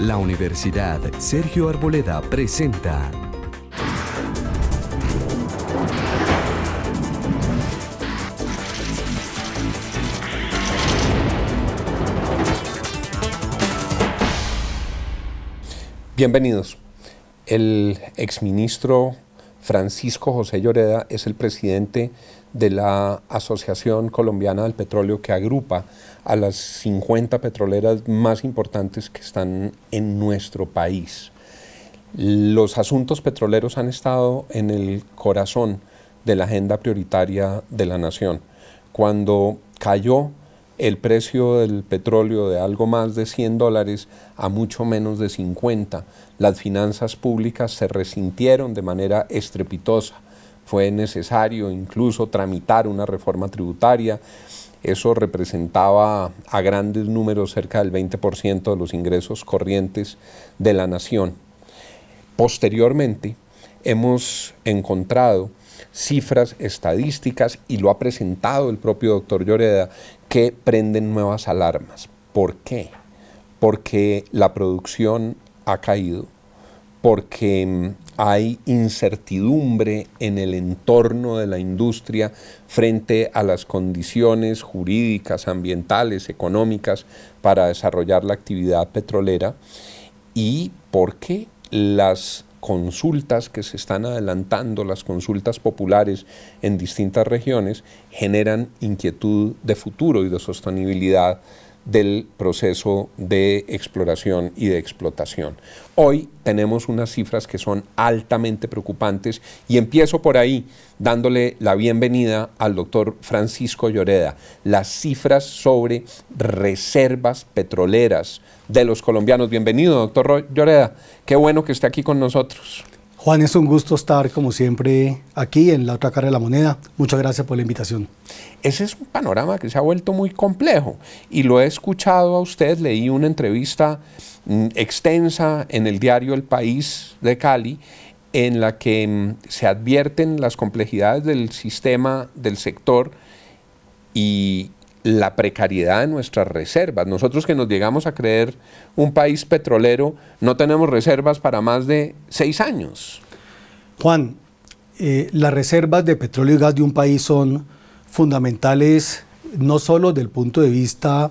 La Universidad Sergio Arboleda presenta Bienvenidos. El exministro Francisco José Lloreda es el presidente de la Asociación Colombiana del Petróleo que agrupa a las 50 petroleras más importantes que están en nuestro país. Los asuntos petroleros han estado en el corazón de la agenda prioritaria de la nación. Cuando cayó el precio del petróleo de algo más de 100 dólares a mucho menos de 50. Las finanzas públicas se resintieron de manera estrepitosa. Fue necesario incluso tramitar una reforma tributaria. Eso representaba a grandes números cerca del 20% de los ingresos corrientes de la nación. Posteriormente, hemos encontrado cifras estadísticas, y lo ha presentado el propio doctor Lloreda, que prenden nuevas alarmas. ¿Por qué? Porque la producción ha caído, porque mm, hay incertidumbre en el entorno de la industria frente a las condiciones jurídicas, ambientales, económicas para desarrollar la actividad petrolera y porque las consultas que se están adelantando, las consultas populares en distintas regiones, generan inquietud de futuro y de sostenibilidad del proceso de exploración y de explotación. Hoy tenemos unas cifras que son altamente preocupantes y empiezo por ahí dándole la bienvenida al doctor Francisco Lloreda. Las cifras sobre reservas petroleras de los colombianos. Bienvenido, doctor Lloreda. Qué bueno que esté aquí con nosotros. Juan, es un gusto estar como siempre aquí en la otra cara de la moneda. Muchas gracias por la invitación. Ese es un panorama que se ha vuelto muy complejo y lo he escuchado a usted. Leí una entrevista mm, extensa en el diario El País de Cali en la que mm, se advierten las complejidades del sistema, del sector y, la precariedad de nuestras reservas. Nosotros que nos llegamos a creer un país petrolero, no tenemos reservas para más de seis años. Juan, eh, las reservas de petróleo y gas de un país son fundamentales no solo del punto de vista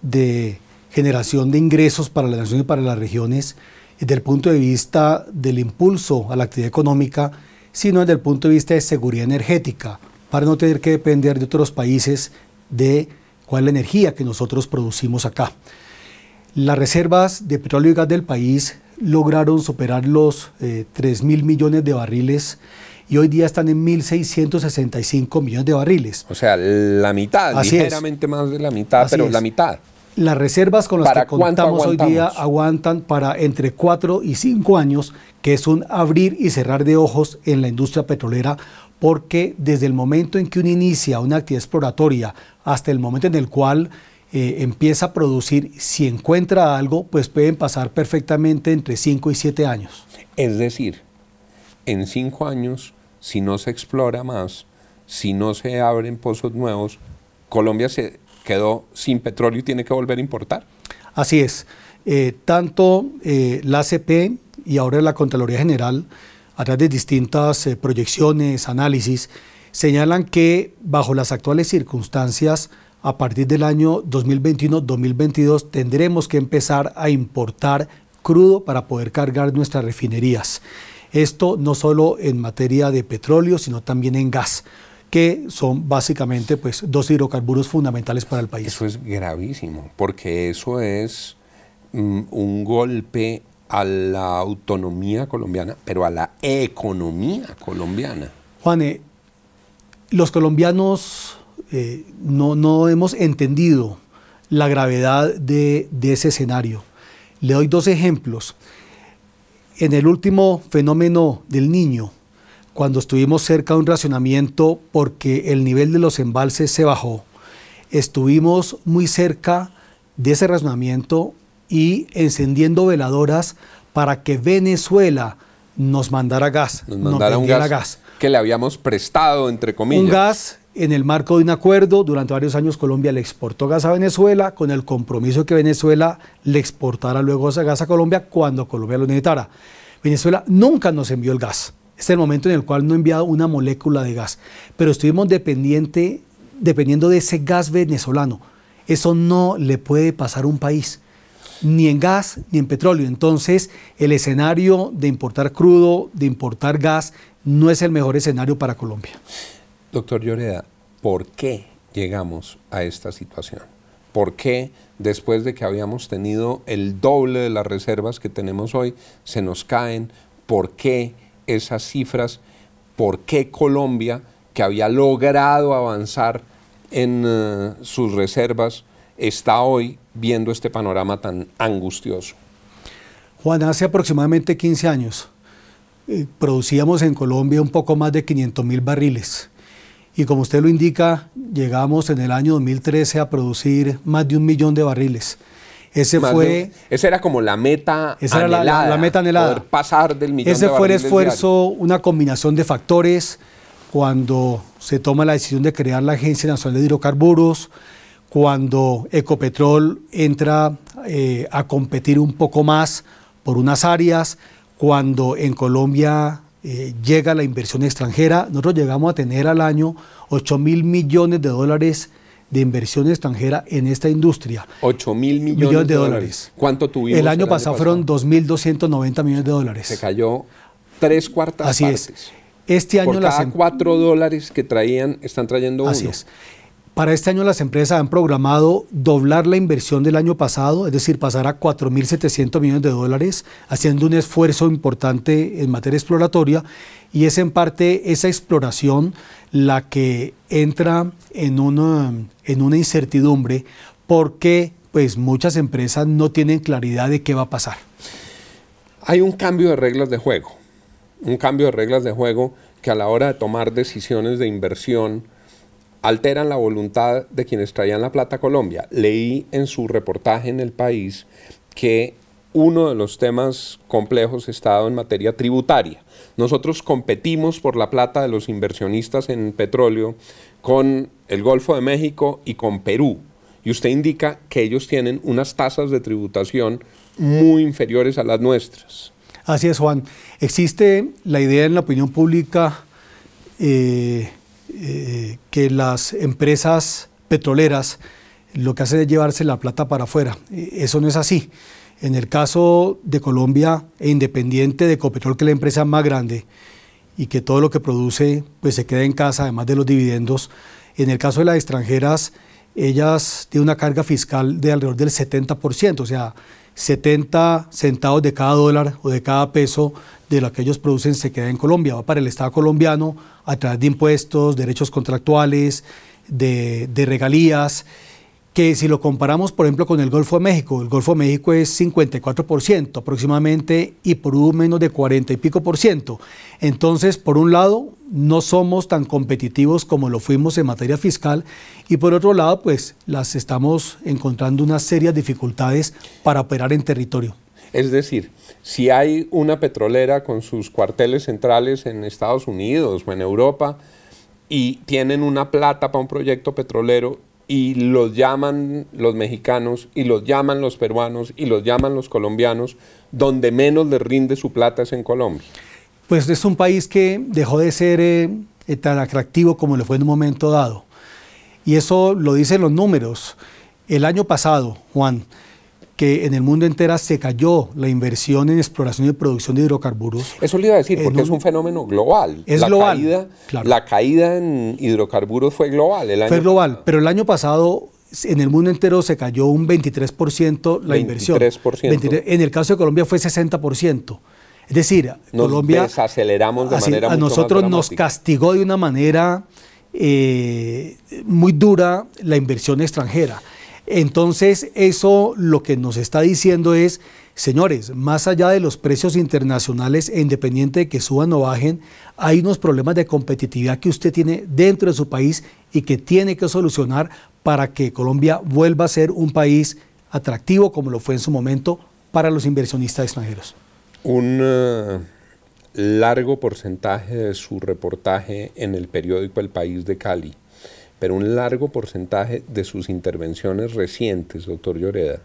de generación de ingresos para la nación y para las regiones, desde el punto de vista del impulso a la actividad económica, sino desde el punto de vista de seguridad energética, para no tener que depender de otros países de cuál es la energía que nosotros producimos acá. Las reservas de petróleo y gas del país lograron superar los 3 eh, mil millones de barriles y hoy día están en 1.665 millones de barriles. O sea, la mitad, ligeramente más de la mitad, pero la mitad. Las reservas con las que contamos hoy día aguantan para entre 4 y 5 años, que es un abrir y cerrar de ojos en la industria petrolera porque desde el momento en que uno inicia una actividad exploratoria hasta el momento en el cual eh, empieza a producir, si encuentra algo, pues pueden pasar perfectamente entre 5 y 7 años. Es decir, en 5 años, si no se explora más, si no se abren pozos nuevos, Colombia se quedó sin petróleo y tiene que volver a importar. Así es. Eh, tanto eh, la ACP y ahora la Contraloría General a través de distintas eh, proyecciones, análisis, señalan que bajo las actuales circunstancias, a partir del año 2021-2022 tendremos que empezar a importar crudo para poder cargar nuestras refinerías. Esto no solo en materia de petróleo, sino también en gas que son básicamente pues, dos hidrocarburos fundamentales para el país. Eso es gravísimo, porque eso es mm, un golpe a la autonomía colombiana, pero a la economía colombiana. Juane, los colombianos eh, no, hemos entendido la gravedad de, de ese escenario. Le doy dos ejemplos. En el último fenómeno del niño, cuando estuvimos cerca de un racionamiento porque el nivel de los embalses se bajó, estuvimos muy cerca de ese racionamiento y encendiendo veladoras para que Venezuela nos mandara gas, nos, mandara un gas, que le habíamos prestado entre comillas. Un gas en el marco de un acuerdo, durante varios años Colombia le exportó gas a Venezuela con el compromiso que Venezuela le exportara luego ese gas a Colombia cuando Colombia lo necesitara. Venezuela nunca nos envió el gas. Es el momento en el cual no ha enviado una molécula de gas, pero estuvimos dependiente, dependiendo de ese gas venezolano. Eso no le puede pasar a un país ni en gas ni en petróleo. Entonces, el escenario de importar crudo, de importar gas, no es el mejor escenario para Colombia. Doctor Lloreda, ¿por qué llegamos a esta situación? ¿Por qué después de que habíamos tenido el doble de las reservas que tenemos hoy, se nos caen? ¿Por qué esas cifras? ¿Por qué Colombia, que había logrado avanzar en eh, sus reservas, está hoy viendo este panorama tan angustioso? Juan, hace aproximadamente 15 años eh, producíamos en Colombia un poco más de 500 mil barriles. Y como usted lo indica, llegamos en el año 2013 a producir más de un millón de barriles. Ese fue. esa era como la meta anhelada, era la, meta anhelada. pasar del millón Ese fue el esfuerzo, una combinación de factores. Cuando se toma la decisión de crear la Agencia Nacional de Hidrocarburos, cuando Ecopetrol entra eh, a competir un poco más por unas áreas, cuando en Colombia eh, llega la inversión extranjera, nosotros llegamos a tener al año 8 mil millones de dólares de inversión extranjera en esta industria. 8 mil millones, de, dólares. ¿Cuánto tuvimos? El año, el pasado, año pasado fueron 2.290 millones de dólares. Se cayó tres cuartas Así partes. Es. Este año las cuatro dólares que traían, están trayendo uno. Así es. Para este año las empresas han programado doblar la inversión del año pasado, es decir, pasar a 4.700 millones de dólares, haciendo un esfuerzo importante en materia exploratoria y es en parte esa exploración la que entra en una, en una incertidumbre porque pues muchas empresas no tienen claridad de qué va a pasar. Hay un cambio de reglas de juego, un cambio de reglas de juego que a la hora de tomar decisiones de inversión, alteran la voluntad de quienes traían la plata a Colombia. Leí en su reportaje en El País que uno de los temas complejos estado en materia tributaria. Nosotros competimos por la plata de los inversionistas en petróleo con el Golfo de México y con Perú. Y usted indica que ellos tienen unas tasas de tributación muy inferiores a las nuestras. Así es, Juan. Existe la idea en la opinión pública eh, eh, que las empresas petroleras lo que hacen es llevarse la plata para afuera. Eh, eso no es así. En el caso de Colombia, e independiente de Copetrol, que es la empresa más grande y que todo lo que produce pues, se queda en casa, además de los dividendos, en el caso de las extranjeras, ellas tienen una carga fiscal de alrededor del 70%, o sea, 70 centavos de cada dólar o de cada peso de lo que ellos producen se queda en Colombia, va para el Estado colombiano a través de impuestos, derechos contractuales, de, de regalías que si lo comparamos, por ejemplo, con el Golfo de México, el Golfo de México es 54% aproximadamente y un menos de 40 y pico por ciento. Entonces, por un lado, no somos tan competitivos como lo fuimos en materia fiscal y por otro lado, pues las estamos encontrando unas serias dificultades para operar en territorio. Es decir, si hay una petrolera con sus cuarteles centrales en Estados Unidos o en Europa y tienen una plata para un proyecto petrolero y los llaman los mexicanos y los llaman los peruanos y los llaman los colombianos, donde menos les rinde su plata es en Colombia. Pues es un país que dejó de ser eh, eh, tan atractivo como lo fue en un momento dado. Y eso lo dicen los números. El año pasado, Juan, que en el mundo entero se cayó la inversión en exploración y producción de hidrocarburos. Eso le iba a decir, porque es un fenómeno global. Es la global. Caída, La caída en hidrocarburos fue global. fue global, pero el año pasado en el mundo entero se cayó un 23% la inversión. 23%. En el caso de Colombia fue 60%. Es decir, Colombia... Desaceleramos A nosotros nos castigó de una manera eh, muy dura la inversión extranjera. Entonces, eso lo que nos está diciendo es, señores, más allá de los precios internacionales, e independiente de que suban o bajen, hay unos problemas de competitividad que usted tiene dentro de su país y que tiene que solucionar para que Colombia vuelva a ser un país atractivo como lo fue en su momento para los inversionistas extranjeros. Un eh, largo porcentaje de su reportaje en el periódico El País de Cali pero un largo porcentaje de sus intervenciones recientes, doctor Lloreda,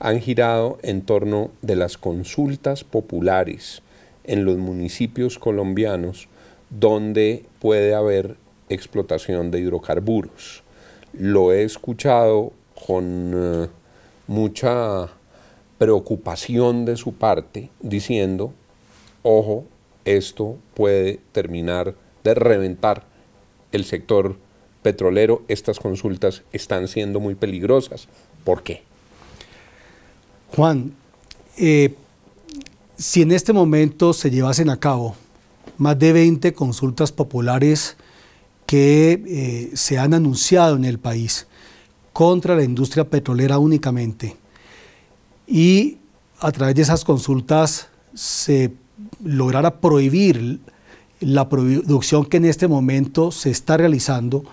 han girado en torno de las consultas populares en los municipios colombianos donde puede haber explotación de hidrocarburos. Lo he escuchado con eh, mucha preocupación de su parte diciendo, ojo, esto puede terminar de reventar el sector petrolero, estas consultas están siendo muy peligrosas. ¿Por qué? Juan, eh, si en este momento se llevasen a cabo más de 20 consultas populares que eh, se han anunciado en el país contra la industria petrolera únicamente, y a través de esas consultas se lograra prohibir la producción que en este momento se está realizando,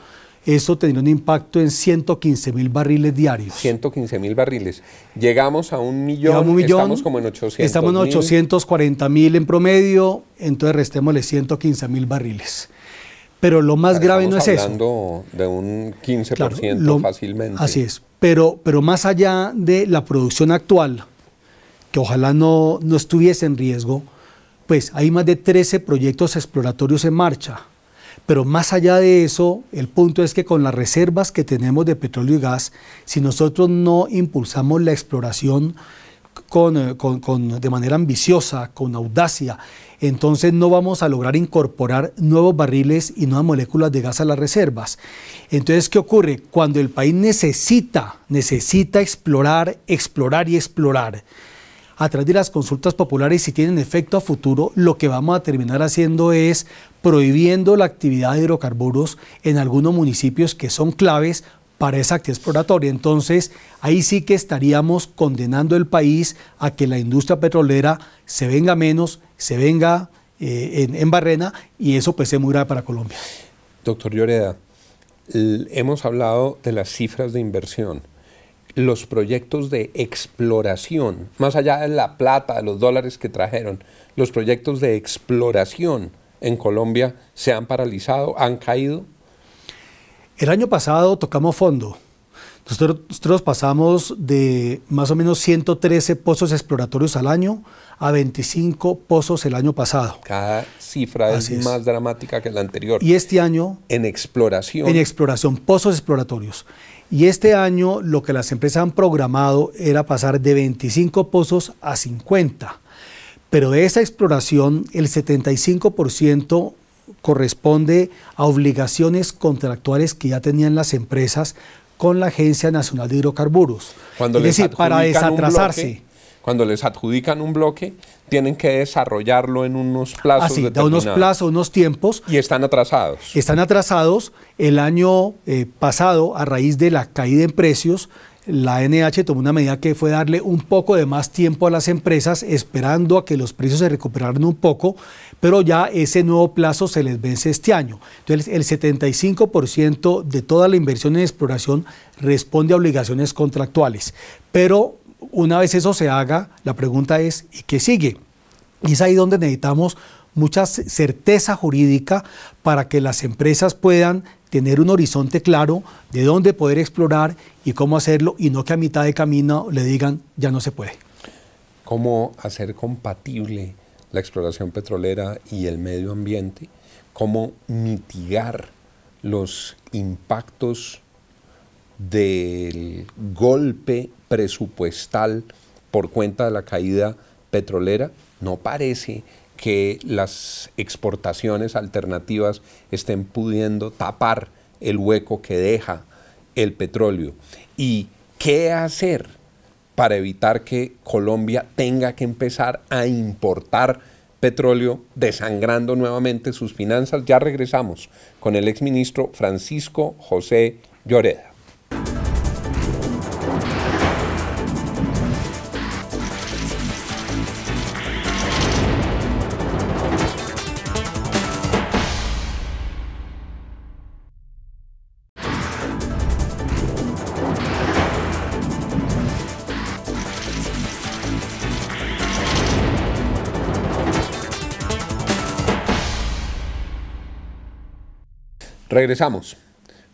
eso tendría un impacto en 115 mil barriles diarios. 115 mil barriles. Llegamos a un millón, estamos como en 800 Estamos en 840 mil en promedio, entonces restémosle 115 mil barriles. Pero lo más grave no es eso. Estamos hablando de un 15% fácilmente. Así es. Pero, pero más allá de la producción actual, que ojalá no estuviese en riesgo, pues hay más de 13 proyectos exploratorios en marcha pero más allá de eso, el punto es que con las reservas que tenemos de petróleo y gas, si nosotros no impulsamos la exploración eh, de manera ambiciosa, con audacia, entonces no vamos a lograr incorporar nuevos barriles y nuevas moléculas de gas a las reservas. Entonces, ¿qué ocurre? Cuando el país necesita, necesita explorar, explorar y explorar a través de las consultas populares, si tienen efecto a futuro, lo que vamos a terminar haciendo es prohibiendo la actividad de hidrocarburos en algunos municipios que son claves para esa actividad exploratoria. Entonces, ahí sí que estaríamos condenando el país a que la industria petrolera se venga menos, se venga eh, en, Barrena, y eso pues es muy grave para Colombia. Doctor Lloreda, hemos hablado de las cifras de inversión los proyectos de exploración, más allá de la plata, de los dólares que trajeron, los proyectos de exploración en Colombia se han paralizado, han caído? El año pasado tocamos fondo. Nosotros, pasamos de más o menos 113 pozos exploratorios al año a 25 pozos el año pasado. Cada cifra es, más dramática que la anterior. Y este año... En exploración. En exploración, pozos exploratorios. Y este año lo que las empresas han programado era pasar de 25 pozos a 50. Pero de esa exploración, el 75% corresponde a obligaciones contractuales que ya tenían las empresas con la Agencia Nacional de Hidrocarburos. es decir, para desatrasarse. cuando les adjudican un bloque, tienen que desarrollarlo en unos plazos. Así, unos plazos, unos tiempos. Y están atrasados. Están atrasados. El año eh, pasado, a raíz de la caída en precios, la NH tomó una medida que fue darle un poco de más tiempo a las empresas, esperando a que los precios se recuperaran un poco, pero ya ese nuevo plazo se les vence este año. Entonces, el 75% de toda la inversión en exploración responde a obligaciones contractuales, pero una vez eso se haga, la pregunta es, ¿y qué sigue? Y es ahí donde necesitamos mucha certeza jurídica para que las empresas puedan tener un horizonte claro de dónde poder explorar y cómo hacerlo y no que a mitad de camino le digan ya no se puede. ¿Cómo hacer compatible la exploración petrolera y el medio ambiente? ¿Cómo mitigar los impactos del golpe presupuestal por cuenta de la caída petrolera, no parece que las exportaciones alternativas estén pudiendo tapar el hueco que deja el petróleo. ¿Y qué hacer para evitar que Colombia tenga que empezar a importar petróleo, desangrando nuevamente sus finanzas? Ya regresamos con el exministro Francisco José Lloreda. Regresamos.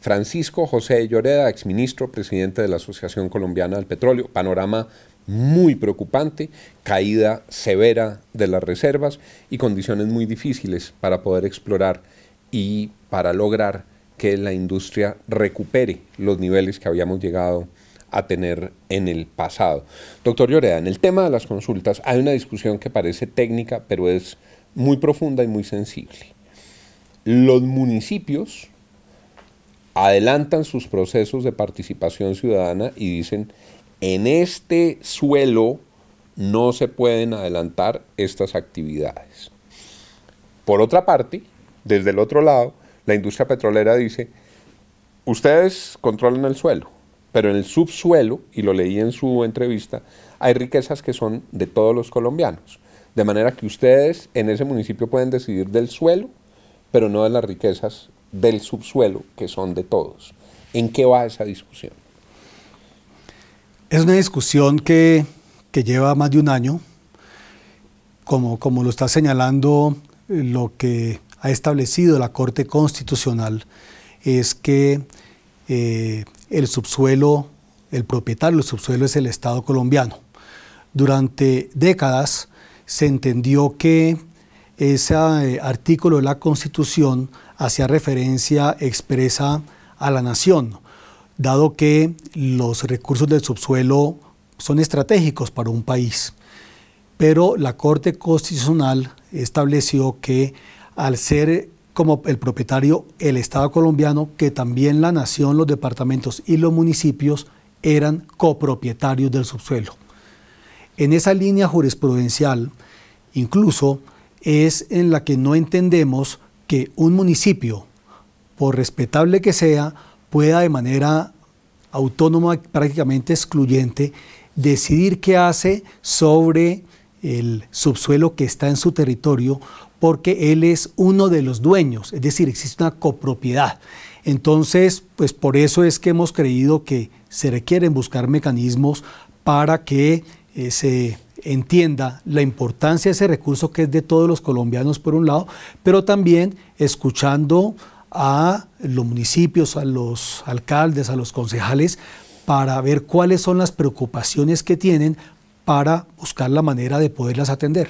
Francisco José Lloreda, exministro, presidente de la Asociación Colombiana del Petróleo. Panorama muy preocupante, caída severa de las reservas y condiciones muy difíciles para poder explorar y para lograr que la industria recupere los niveles que habíamos llegado a tener en el pasado. Doctor Lloreda, en el tema de las consultas hay una discusión que parece técnica, pero es muy profunda y muy sensible. Los municipios adelantan sus procesos de participación ciudadana y dicen, en este suelo no se pueden adelantar estas actividades. Por otra parte, desde el otro lado, la industria petrolera dice, ustedes controlan el suelo, pero en el subsuelo, y lo leí en su entrevista, hay riquezas que son de todos los colombianos. De manera que ustedes en ese municipio pueden decidir del suelo pero no de las riquezas del subsuelo, que son de todos. ¿En qué va esa discusión? Es una discusión que, que lleva más de un año. Como, como lo está señalando eh, lo que ha establecido la Corte Constitucional, es que eh, el subsuelo, el propietario del subsuelo es el Estado colombiano. Durante décadas se entendió que ese eh, artículo de la Constitución hacía referencia expresa a la nación, dado que los recursos del subsuelo son estratégicos para un país. Pero la Corte Constitucional estableció que al ser como el propietario el Estado colombiano, que también la nación, los departamentos y los municipios eran copropietarios del subsuelo. En esa línea jurisprudencial, incluso es en la que no entendemos que un municipio, por respetable que sea, pueda de manera autónoma, prácticamente excluyente, decidir qué hace sobre el subsuelo que está en su territorio, porque él es uno de los dueños, es decir, existe una copropiedad. Entonces, pues por eso es que hemos creído que se requieren buscar mecanismos para que ese eh, se entienda la importancia de ese recurso que es de todos los colombianos por un lado, pero también escuchando a los municipios, a los alcaldes, a los concejales, para ver cuáles son las preocupaciones que tienen para buscar la manera de poderlas atender.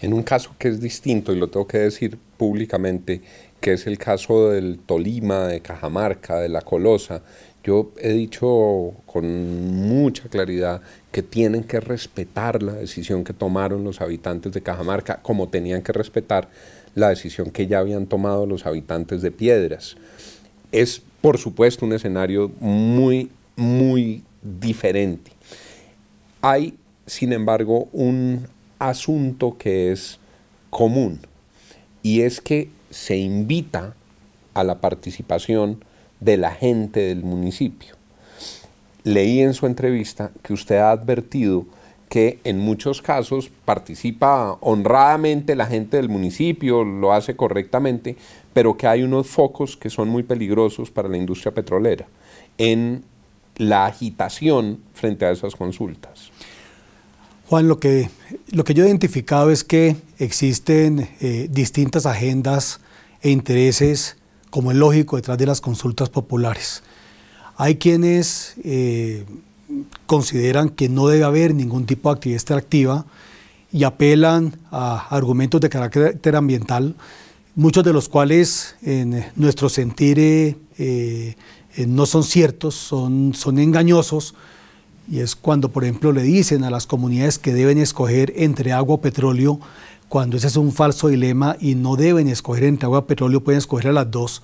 En un caso que es distinto, y lo tengo que decir públicamente, que es el caso del Tolima, de Cajamarca, de La Colosa, yo he dicho con mucha claridad que tienen que respetar la decisión que tomaron los habitantes de Cajamarca, como tenían que respetar la decisión que ya habían tomado los habitantes de Piedras. Es, por supuesto, un escenario muy, muy diferente. Hay, sin embargo, un asunto que es común y es que se invita a la participación de la gente del municipio leí en su entrevista que usted ha advertido que en muchos casos participa honradamente la gente del municipio, lo hace correctamente, pero que hay unos focos que son muy peligrosos para la industria petrolera en la agitación frente a esas consultas. Juan, lo que, lo que yo he identificado es que existen eh, distintas agendas e intereses, como es lógico, detrás de las consultas populares. Hay quienes eh, consideran que no debe haber ningún tipo de actividad extractiva y apelan a argumentos de carácter ambiental, muchos de los cuales en nuestro sentir eh, eh, no son ciertos, son, son engañosos. Y es cuando, por ejemplo, le dicen a las comunidades que deben escoger entre agua o petróleo, cuando ese es un falso dilema y no deben escoger entre agua o petróleo, pueden escoger a las dos.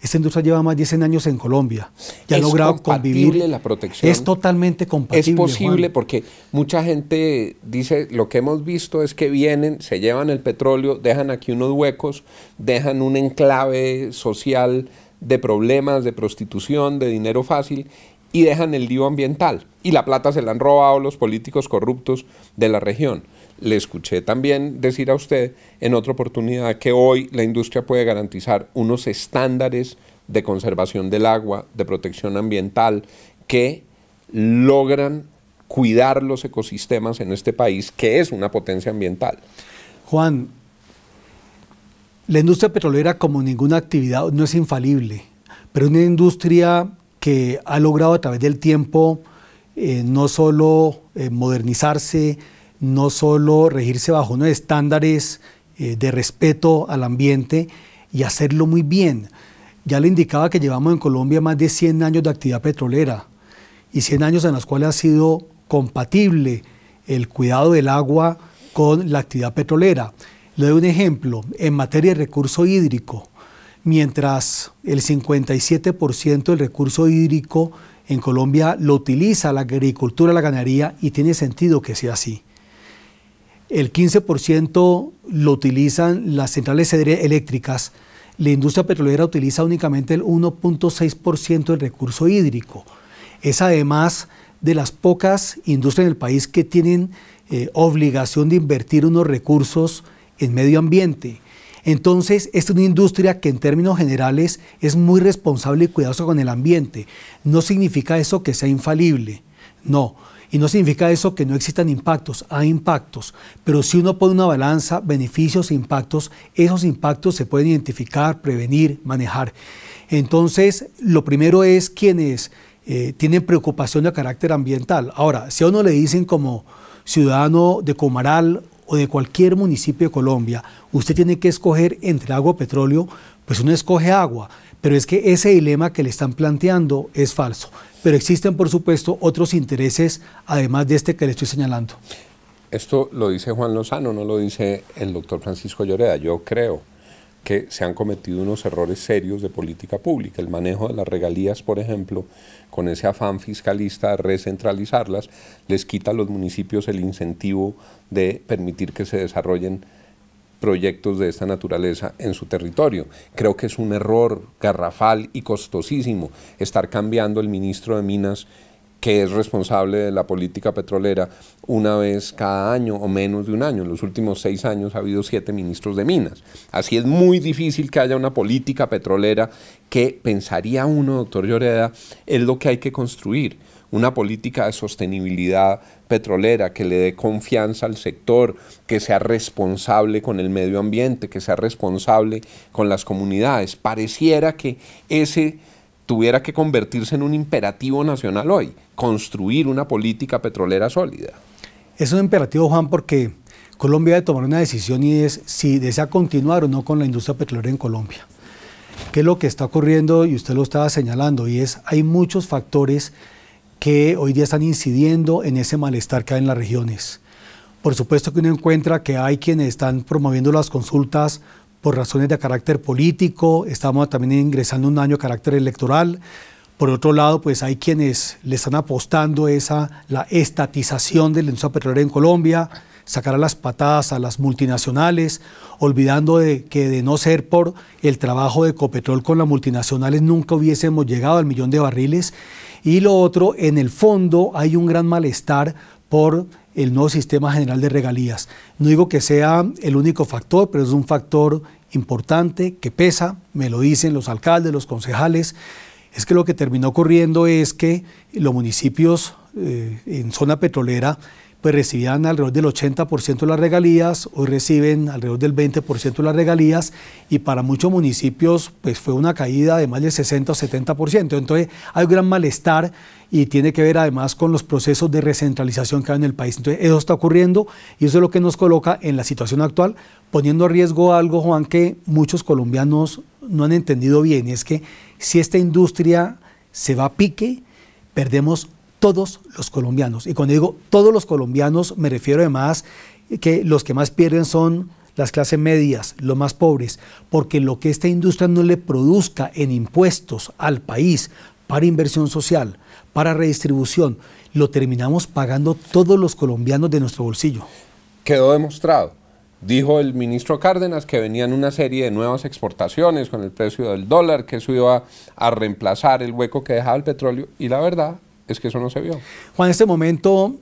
Esta industria lleva más de 10 años en Colombia ya ha logrado convivir. la protección? Es totalmente compatible. Es posible porque mucha gente dice, lo que hemos visto es que vienen, se llevan el petróleo, dejan aquí unos huecos, dejan un enclave social de problemas, de prostitución, de dinero fácil y dejan el lío ambiental. Y la plata se la han robado los políticos corruptos de la región le escuché también decir a usted en otra oportunidad que hoy la industria puede garantizar unos estándares de conservación del agua, de protección ambiental, que logran cuidar los ecosistemas en este país, que es una potencia ambiental. Juan, la industria petrolera, como ninguna actividad, no es infalible, pero es una industria que ha logrado a través del tiempo eh, no solo eh, modernizarse, no solo regirse bajo unos estándares eh, de respeto al ambiente y hacerlo muy bien. Ya le indicaba que llevamos en Colombia más de 100 años de actividad petrolera y 100 años en los cuales ha sido compatible el cuidado del agua con la actividad petrolera. Le doy un ejemplo, en materia de recurso hídrico, mientras el 57% del recurso hídrico en Colombia lo utiliza la agricultura, la ganadería, y tiene sentido que sea así el 15% lo utilizan las centrales eléctricas, la industria petrolera utiliza únicamente el 1.6% del recurso hídrico. Es además de las pocas industrias en el país que tienen eh, obligación de invertir unos recursos en medio ambiente. Entonces, es una industria que en términos generales es muy responsable y cuidadosa con el ambiente. No significa eso que sea infalible, no. Y no significa eso que no existan impactos, hay impactos, pero si uno pone una balanza, beneficios e impactos, esos impactos se pueden identificar, prevenir, manejar. Entonces, lo primero es quienes eh, tienen preocupación de carácter ambiental. Ahora, si a uno le dicen como ciudadano de Comaral o de cualquier municipio de Colombia, usted tiene que escoger entre agua o petróleo, pues uno escoge agua. Pero es que ese dilema que le están planteando es falso. Pero existen, por supuesto, otros intereses, además de este que le estoy señalando. Esto lo dice Juan Lozano, no lo dice el doctor Francisco Lloreda. Yo creo que se han cometido unos errores serios de política pública. El manejo de las regalías, por ejemplo, con ese afán fiscalista de recentralizarlas, les quita a los municipios el incentivo de permitir que se desarrollen proyectos de esta naturaleza en su territorio. Creo que es un error garrafal y costosísimo estar cambiando el ministro de Minas que es responsable de la política petrolera una vez cada año o menos de un año. En los últimos seis años ha habido siete ministros de minas. Así es muy difícil que haya una política petrolera que pensaría uno, doctor Lloreda, es lo que hay que construir una política de sostenibilidad petrolera que le dé confianza al sector, que sea responsable con el medio ambiente, que sea responsable con las comunidades. Pareciera que ese tuviera que convertirse en un imperativo nacional hoy, construir una política petrolera sólida. Es un imperativo, Juan, porque Colombia debe tomar una decisión y es si desea continuar o no con la industria petrolera en Colombia. ¿Qué es lo que está ocurriendo? Y usted lo estaba señalando, y es hay muchos factores que hoy día están incidiendo en ese malestar que hay en las regiones. Por supuesto que uno encuentra que hay quienes están promoviendo las consultas por razones de carácter político, estamos también ingresando un año de carácter electoral. Por otro lado, pues hay quienes le están apostando esa la estatización del industria petrolera en Colombia, sacar a las patadas a las multinacionales, olvidando de que de no ser por el trabajo de Copetrol con las multinacionales nunca hubiésemos llegado al millón de barriles. Y lo otro, en el fondo hay un gran malestar por el nuevo sistema general de regalías. No digo que sea el único factor, pero es un factor importante que pesa, me lo dicen los alcaldes, los concejales, es que lo que terminó ocurriendo es que los municipios eh, en zona petrolera pues recibían alrededor del 80% de las regalías, hoy reciben alrededor del 20% de las regalías y para muchos municipios pues fue una caída de más del 60 o 70%. Entonces hay un gran malestar y tiene que ver además con los procesos de recentralización que hay en el país. Entonces eso está ocurriendo y eso es lo que nos coloca en la situación actual, poniendo a riesgo algo, Juan, que muchos colombianos no han entendido bien, y es que si esta industria se va a pique, perdemos todos los colombianos. Y cuando digo todos los colombianos, me refiero además que los que más pierden son las clases medias, los más pobres, porque lo que esta industria no le produzca en impuestos al país para inversión social, para redistribución, lo terminamos pagando todos los colombianos de nuestro bolsillo. Quedó demostrado. Dijo el ministro Cárdenas que venían una serie de nuevas exportaciones con el precio del dólar, que eso iba a reemplazar el hueco que dejaba el petróleo, y la verdad, es que eso no se vio. Juan, en este momento,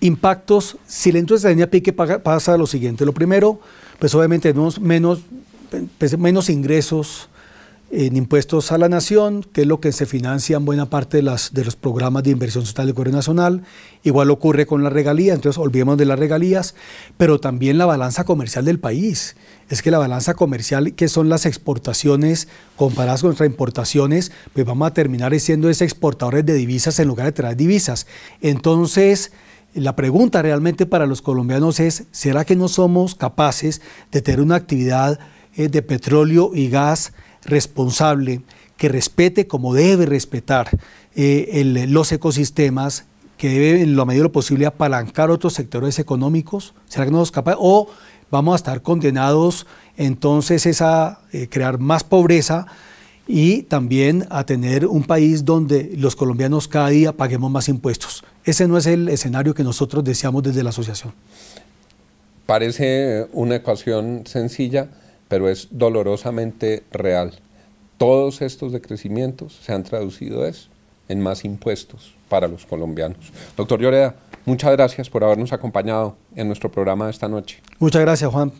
impactos, si la industria pique pasa lo siguiente. Lo primero, pues obviamente tenemos menos, pues, menos ingresos, en impuestos a la nación, que es lo que se financia en buena parte de, las, de los programas de inversión social del gobierno nacional. Igual ocurre con la regalías, entonces olvidemos de las regalías, pero también la balanza comercial del país. Es que la balanza comercial, que son las exportaciones comparadas con nuestras importaciones, pues vamos a terminar siendo ese exportadores de divisas en lugar de traer divisas. Entonces, la pregunta realmente para los colombianos es, ¿será que no somos capaces de tener una actividad eh, de petróleo y gas? responsable, que respete como debe respetar eh, los ecosistemas, que debe en la medida de lo posible apalancar otros sectores económicos? ¿Será que no nos capaz? ¿O vamos a estar condenados entonces es a eh, crear más pobreza? y también a tener un país donde los colombianos cada día paguemos más impuestos. Ese no es el escenario que nosotros deseamos desde la asociación. Parece una ecuación sencilla, pero es dolorosamente real. Todos estos decrecimientos se han traducido es, en más impuestos para los colombianos. Doctor Lloreda, muchas gracias por habernos acompañado en nuestro programa de esta noche. Muchas gracias, Juan.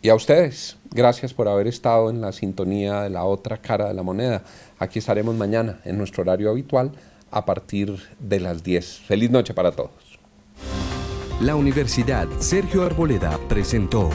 Y a ustedes, gracias por haber estado en la sintonía de la otra cara de la moneda. Aquí estaremos mañana en nuestro horario habitual a partir de las 10. Feliz noche para todos. La Universidad Sergio Arboleda presentó